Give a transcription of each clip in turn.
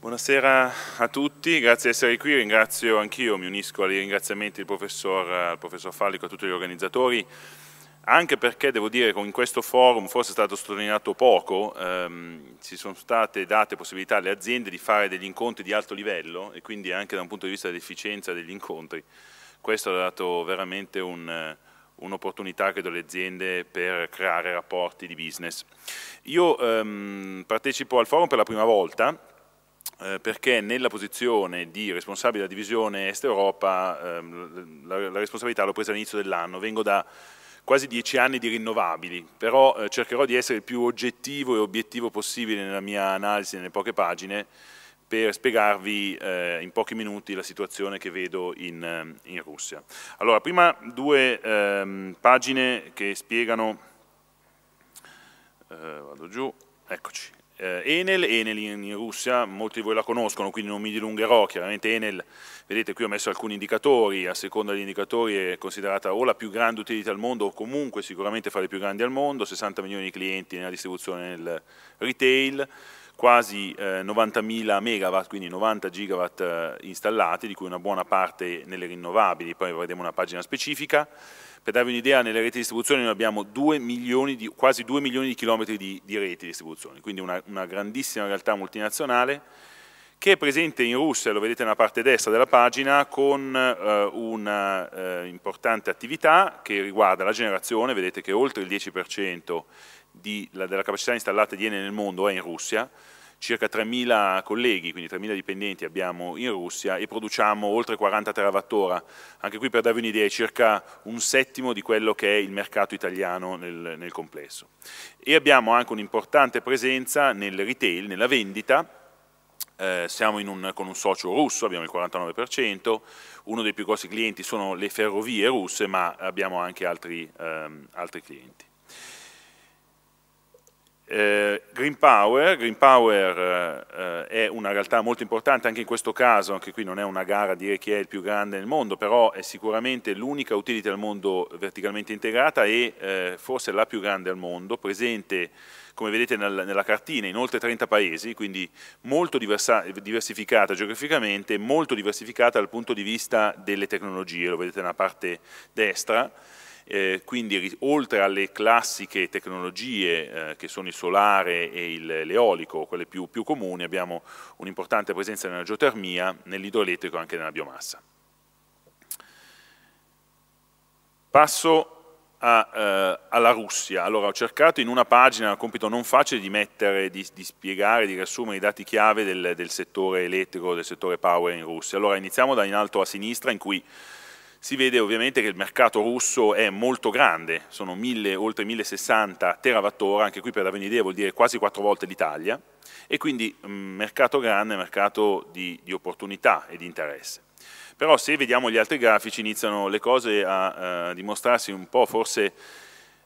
Buonasera a tutti, grazie di essere qui, ringrazio anch'io, mi unisco ai ringraziamenti al professor, al professor Fallico, a tutti gli organizzatori, anche perché devo dire che in questo forum, forse è stato sottolineato poco, ehm, ci sono state date possibilità alle aziende di fare degli incontri di alto livello e quindi anche da un punto di vista dell'efficienza degli incontri, questo ha dato veramente un un'opportunità credo alle aziende per creare rapporti di business. Io ehm, partecipo al forum per la prima volta eh, perché nella posizione di responsabile della divisione Est Europa ehm, la, responsabilità l'ho presa all'inizio dell'anno, vengo da quasi dieci anni di rinnovabili, però eh, cercherò di essere il più oggettivo e obiettivo possibile nella mia analisi nelle poche pagine per spiegarvi eh, in pochi minuti la situazione che vedo in, ehm, in Russia. Allora, prima due ehm, pagine che spiegano, eh, vado giù, eccoci, eh, Enel, Enel in, in, Russia, molti di voi la conoscono, quindi non mi dilungherò, chiaramente Enel, vedete qui ho messo alcuni indicatori, a seconda degli indicatori è considerata o la più grande utilità al mondo o comunque sicuramente fra le più grandi al mondo, 60 milioni di clienti nella distribuzione nel retail, quasi eh, 90.000 megawatt, quindi 90 gigawatt eh, installati, di cui una buona parte nelle rinnovabili, poi vedremo una pagina specifica. Per darvi un'idea, nelle reti di distribuzione noi abbiamo 2 di, quasi 2 milioni di chilometri di, di reti di distribuzione, quindi una, una grandissima realtà multinazionale che è presente in Russia, lo vedete nella parte destra della pagina, con eh, un'importante eh, attività che riguarda la generazione, vedete che oltre il 10% di, la, della capacità installata di Eni nel mondo è in Russia, circa 3.000 colleghi, quindi 3.000 dipendenti abbiamo in Russia e produciamo oltre 40 terawattora. Anche qui per darvi un'idea è circa un settimo di quello che è il mercato italiano nel, nel complesso. E abbiamo anche un'importante presenza nel retail, nella vendita, eh, siamo un, con un socio russo, abbiamo il 49%, uno dei più grossi clienti sono le ferrovie russe, ma abbiamo anche altri, ehm, altri clienti. Eh, Green Power, Green Power eh, è una realtà molto importante anche in questo caso, anche qui non è una gara a dire chi è il più grande nel mondo, però è sicuramente l'unica utility al mondo verticalmente integrata e eh, forse la più grande al mondo, presente come vedete nel, nella cartina in oltre 30 paesi, quindi molto diversa, diversificata geograficamente, molto diversificata dal punto di vista delle tecnologie, lo vedete nella parte destra eh, quindi oltre alle classiche tecnologie eh, che sono il solare e l'eolico, quelle più, più comuni, abbiamo un'importante presenza nella geotermia, nell'idroelettrico e anche nella biomassa. Passo a, eh, alla Russia. Allora ho cercato in una pagina, un compito non facile, di mettere, di, di spiegare, di riassumere i dati chiave del, del, settore elettrico, del settore power in Russia. Allora iniziamo da in alto a sinistra in cui si vede ovviamente che il mercato russo è molto grande, sono 1000, oltre 1060 terawattora, anche qui per la un'idea vuol dire quasi quattro volte l'Italia, e quindi mh, mm, mercato grande, mercato di, di, opportunità e di interesse. Però se vediamo gli altri grafici iniziano le cose a, a eh, dimostrarsi un po' forse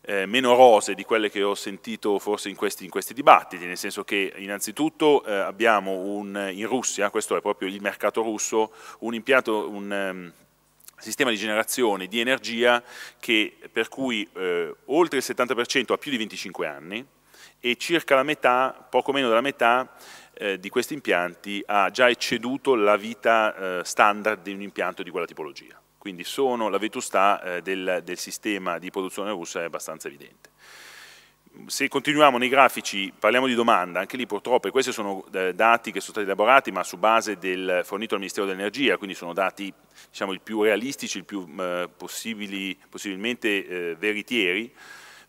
eh, meno rose di quelle che ho sentito forse in questi, in questi dibattiti, nel senso che innanzitutto eh, abbiamo un, in Russia, questo è proprio il mercato russo, un impianto, un, ehm, sistema di generazione di energia che, per cui eh, oltre il 70% ha più di 25 anni e circa la metà, poco meno della metà, eh, di questi impianti ha già ecceduto la vita eh, standard di un impianto di quella tipologia. Quindi sono, la vetustà eh, del, del sistema di produzione russa è abbastanza evidente se continuiamo nei grafici, parliamo di domanda, anche lì purtroppo, e questi sono eh, dati che sono stati elaborati ma su base del fornito al Ministero dell'Energia, quindi sono dati diciamo, il più realistici, il più eh, possibilmente eh, veritieri,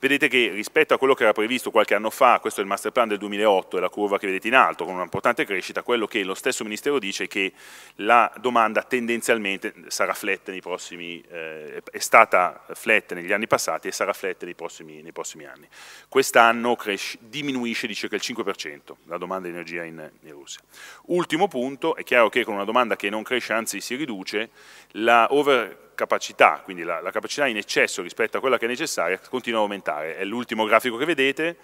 vedete che rispetto a quello che era previsto qualche anno fa, questo è il master plan del 2008, è la curva che vedete in alto, con una importante crescita, quello che lo stesso Ministero dice è che la domanda tendenzialmente sarà flat nei prossimi, eh, è stata flat negli anni passati e sarà flat nei prossimi, nei prossimi anni. Quest'anno diminuisce di circa il 5% la domanda di energia in, in Russia. Ultimo punto, è chiaro che con una domanda che non cresce, anzi si riduce, la over capacità, quindi la, la capacità in eccesso rispetto a quella che è necessaria, continua ad aumentare. È l'ultimo grafico che vedete,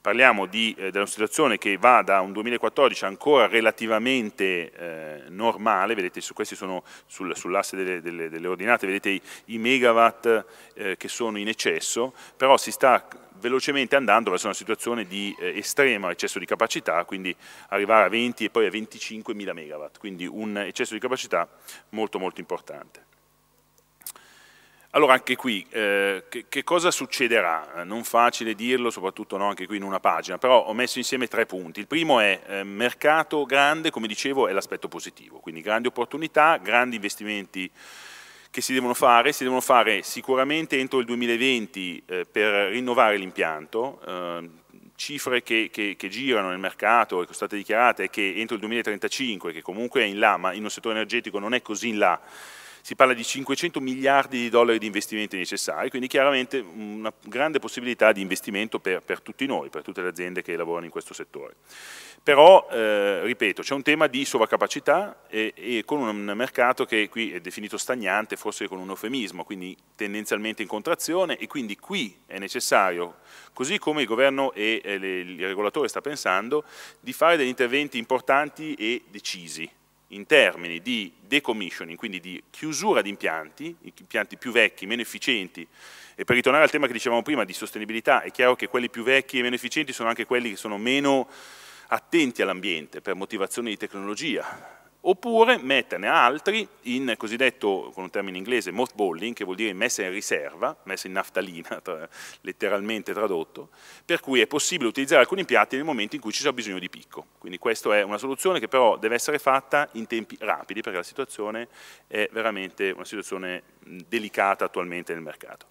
parliamo di, eh, della situazione che va da un 2014 ancora relativamente eh, normale, vedete su, questi sono sul, sull'asse delle, delle, delle, ordinate, vedete i, i megawatt eh, che sono in eccesso, però si sta velocemente andando verso una situazione di eh, estremo eccesso di capacità, quindi arrivare a 20 e poi a 25 mila megawatt, quindi un eccesso di capacità molto molto importante. Allora anche qui, eh, che, che, cosa succederà? Eh, non facile dirlo, soprattutto no, anche qui in una pagina, però ho messo insieme tre punti. Il primo è eh, mercato grande, come dicevo, è l'aspetto positivo, quindi grandi opportunità, grandi investimenti che si devono fare, si devono fare sicuramente entro il 2020 eh, per rinnovare l'impianto, eh, cifre che, che, che, girano nel mercato e che sono state dichiarate è che entro il 2035, che comunque è in là, ma in un settore energetico non è così in là, si parla di 500 miliardi di dollari di investimenti necessari, quindi chiaramente una grande possibilità di investimento per, per tutti noi, per tutte le aziende che lavorano in questo settore. Però, eh, ripeto, c'è un tema di sovraccapacità e, e, con un mercato che qui è definito stagnante, forse con un eufemismo, quindi tendenzialmente in contrazione e quindi qui è necessario, così come il governo e, e le, il regolatore sta pensando, di fare degli interventi importanti e decisi in termini di decommissioning, quindi di chiusura di impianti, impianti più vecchi, meno efficienti, e per ritornare al tema che dicevamo prima di sostenibilità, è chiaro che quelli più vecchi e meno efficienti sono anche quelli che sono meno attenti all'ambiente per motivazioni di tecnologia, oppure metterne altri in cosiddetto, con un termine inglese, mothballing, che vuol dire messa in riserva, messa in naftalina, tra, letteralmente tradotto, per cui è possibile utilizzare alcuni piatti nel momento in cui ci sia bisogno di picco. Quindi questa è una soluzione che però deve essere fatta in tempi rapidi, perché la situazione è veramente una situazione delicata attualmente nel mercato.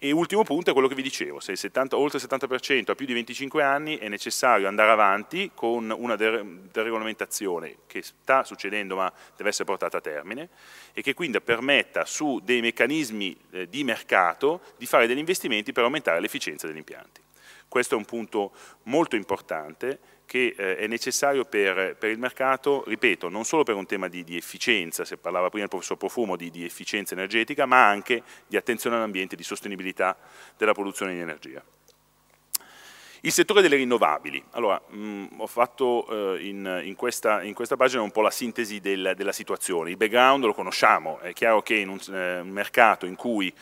E ultimo punto è quello che vi dicevo, se il 70, oltre il 70% ha più di 25 anni è necessario andare avanti con una deregolamentazione che sta succedendo ma deve essere portata a termine e che quindi permetta su dei meccanismi eh, di mercato di fare degli investimenti per aumentare l'efficienza degli impianti. Questo è un punto molto importante che eh, è necessario per, per, il mercato, ripeto, non solo per un tema di, di efficienza, se parlava prima il professor Profumo di, di efficienza energetica, ma anche di attenzione all'ambiente, di sostenibilità della produzione di energia. Il settore delle rinnovabili. Allora, mh, ho fatto eh, in, in, questa, in, questa, pagina un po' la sintesi del, della situazione. Il background lo conosciamo, è chiaro che in un, eh, un mercato in cui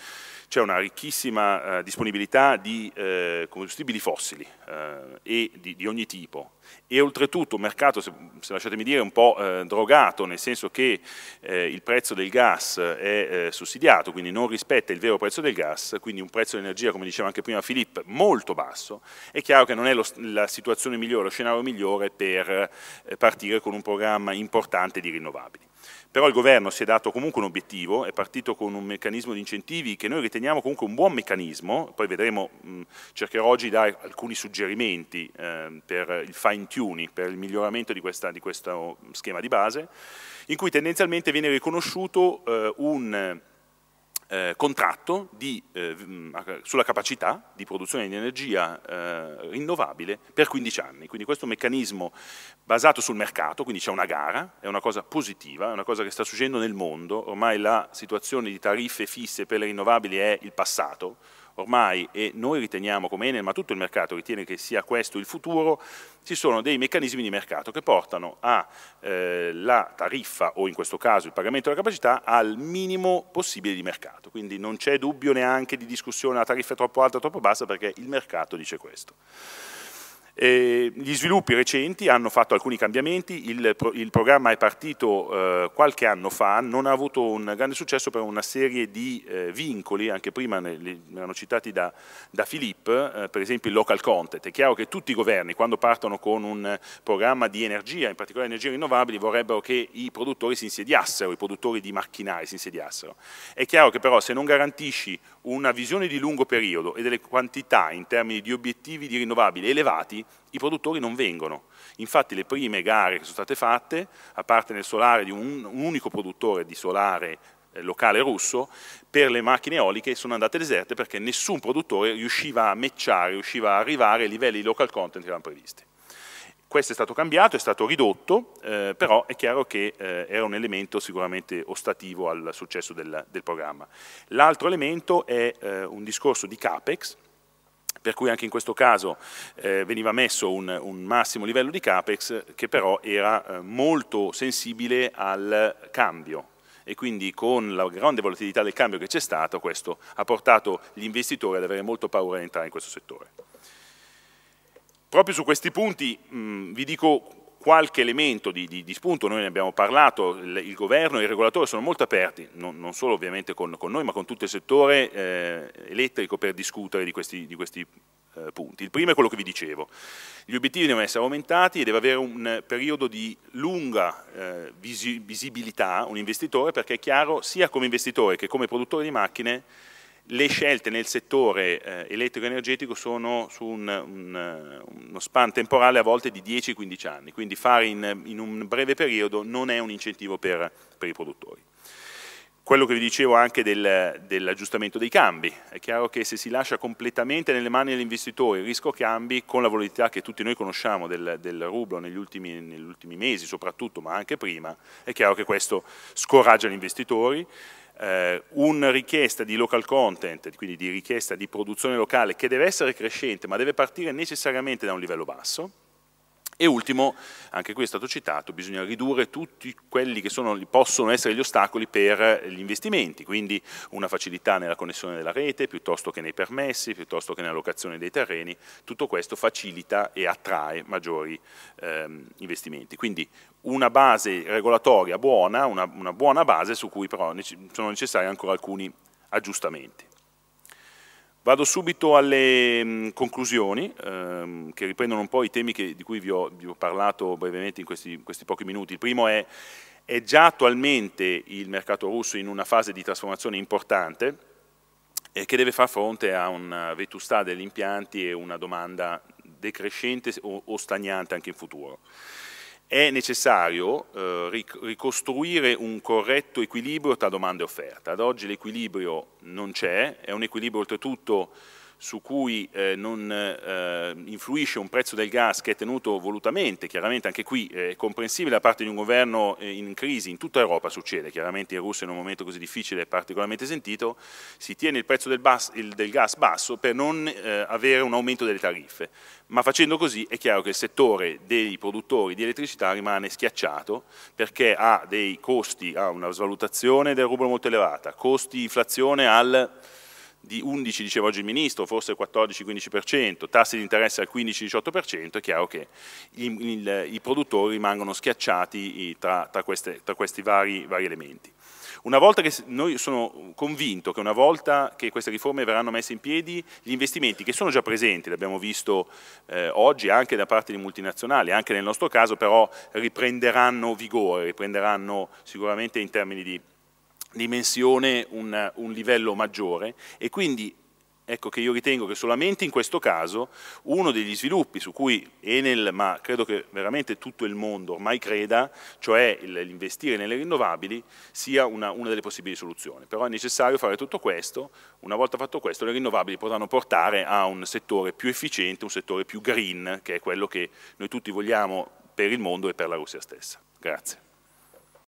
c'è una ricchissima eh, disponibilità di eh, combustibili fossili eh, e di, di, ogni tipo e oltretutto un mercato, se, se lasciatemi dire, un po' eh, drogato, nel senso che eh, il prezzo del gas è sussidiato, quindi non rispetta il vero prezzo del gas, quindi un prezzo dell'energia, come diceva anche prima Filippo, molto basso, è chiaro che non è lo, la situazione migliore, lo scenario migliore per partire con un programma importante di rinnovabili però il governo si è dato comunque un obiettivo, è partito con un meccanismo di incentivi che noi riteniamo comunque un buon meccanismo, poi vedremo, mh, cercherò oggi di dare alcuni suggerimenti eh, per il fine tuning, per il miglioramento di, questa, di, questo schema di base, in cui tendenzialmente viene riconosciuto eh, un eh, contratto di, eh, mm, sulla capacità di produzione di energia eh, rinnovabile per 15 anni. Quindi questo è un meccanismo basato sul mercato, quindi c'è una gara, è una cosa positiva, è una cosa che sta succedendo nel mondo, ormai la situazione di tariffe fisse per le rinnovabili è il passato, ormai e noi riteniamo come Enel, ma tutto il mercato ritiene che sia questo il futuro, ci sono dei meccanismi di mercato che portano alla eh, tariffa o in questo caso il pagamento della capacità al minimo possibile di mercato, quindi non c'è dubbio neanche di discussione la tariffa è troppo alta o troppo bassa perché il mercato dice questo. Eh, gli sviluppi recenti hanno fatto alcuni cambiamenti, il, il programma è partito eh, qualche anno fa, non ha avuto un grande successo per una serie di eh, vincoli, anche prima ne, ne erano citati da, da Philippe, eh, per esempio il local content. È chiaro che tutti i governi quando partono con un programma di energia, in particolare energie rinnovabili, vorrebbero che i produttori si insediassero, i produttori di macchinari si insediassero. È chiaro che però se non garantisci una visione di lungo periodo e delle quantità in termini di obiettivi di rinnovabili elevati, i produttori non vengono. Infatti le prime gare che sono state fatte, a parte nel solare di un, un unico produttore di solare eh, locale russo, per le macchine eoliche sono andate deserte perché nessun produttore riusciva a matchare, riusciva a arrivare ai livelli di local content che erano previsti. Questo è stato cambiato, è stato ridotto, eh, però è chiaro che eh, era un elemento sicuramente ostativo al successo del, del programma. L'altro elemento è eh, un discorso di CAPEX, per cui anche in questo caso eh, veniva messo un, un, massimo livello di capex che però era eh, molto sensibile al cambio e quindi con la grande volatilità del cambio che c'è stato questo ha portato gli investitori ad avere molto paura di entrare in questo settore. Proprio su questi punti mh, mm, vi dico qualche elemento di, di, di, spunto, noi ne abbiamo parlato, il, il governo e il regolatore sono molto aperti, non, non solo ovviamente con, con, noi, ma con tutto il settore eh, elettrico per discutere di questi, di questi eh, punti. Il primo è quello che vi dicevo, gli obiettivi devono essere aumentati e deve avere un periodo di lunga eh, visibilità un investitore, perché è chiaro sia come investitore che come produttore di macchine le scelte nel settore eh, elettrico-energetico sono su un, un, eh, uno span temporale a volte di 10-15 anni, quindi fare in, in, un breve periodo non è un incentivo per, per i produttori quello che vi dicevo anche del, dell'aggiustamento dei cambi. È chiaro che se si lascia completamente nelle mani dell'investitore il rischio cambi, con la volatilità che tutti noi conosciamo del, del rublo negli ultimi, negli ultimi mesi soprattutto, ma anche prima, è chiaro che questo scoraggia gli investitori, eh, una richiesta di local content, quindi di richiesta di produzione locale, che deve essere crescente ma deve partire necessariamente da un livello basso, e ultimo, anche qui è stato citato, bisogna ridurre tutti quelli che sono, possono essere gli ostacoli per gli investimenti, quindi una facilità nella connessione della rete, piuttosto che nei permessi, piuttosto che nella locazione dei terreni, tutto questo facilita e attrae maggiori ehm, investimenti. Quindi una base regolatoria buona, una, una buona base su cui però sono necessari ancora alcuni aggiustamenti. Vado subito alle mm, conclusioni, ehm, che riprendono un po' i temi che, di cui vi ho, vi ho, parlato brevemente in questi, questi pochi minuti. Il primo è, è già attualmente il mercato russo in una fase di trasformazione importante, e che deve far fronte a una vetustà degli impianti e una domanda decrescente o, stagnante anche in futuro è necessario eh, ricostruire un corretto equilibrio tra domanda e offerta. Ad oggi l'equilibrio non c'è, è un equilibrio oltretutto su cui eh, non eh, influisce un prezzo del gas che è tenuto volutamente, chiaramente anche qui eh, è comprensibile da parte di un governo eh, in crisi, in tutta Europa succede, chiaramente in Russia in un momento così difficile è particolarmente sentito, si tiene il prezzo del, bas, il, del gas basso per non eh, avere un aumento delle tariffe, ma facendo così è chiaro che il settore dei produttori di elettricità rimane schiacciato perché ha dei costi, ha una svalutazione del rublo molto elevata, costi inflazione al di 11, dicevo oggi il Ministro, forse 14-15%, tassi di interesse al 15-18%, è chiaro che il, il, i produttori rimangono schiacciati tra, tra, queste, tra questi vari, vari elementi. Una volta che noi sono convinto che una volta che queste riforme verranno messe in piedi, gli investimenti che sono già presenti, l'abbiamo visto eh, oggi anche da parte di multinazionali, anche nel nostro caso però riprenderanno vigore, riprenderanno sicuramente in termini di dimensione, un, un livello maggiore e quindi Ecco che io ritengo che solamente in questo caso uno degli sviluppi su cui Enel, ma credo che veramente tutto il mondo ormai creda, cioè l'investire nelle rinnovabili, sia una, una, delle possibili soluzioni. Però è necessario fare tutto questo, una volta fatto questo le rinnovabili potranno portare a un settore più efficiente, un settore più green, che è quello che noi tutti vogliamo per il mondo e per la Russia stessa. Grazie.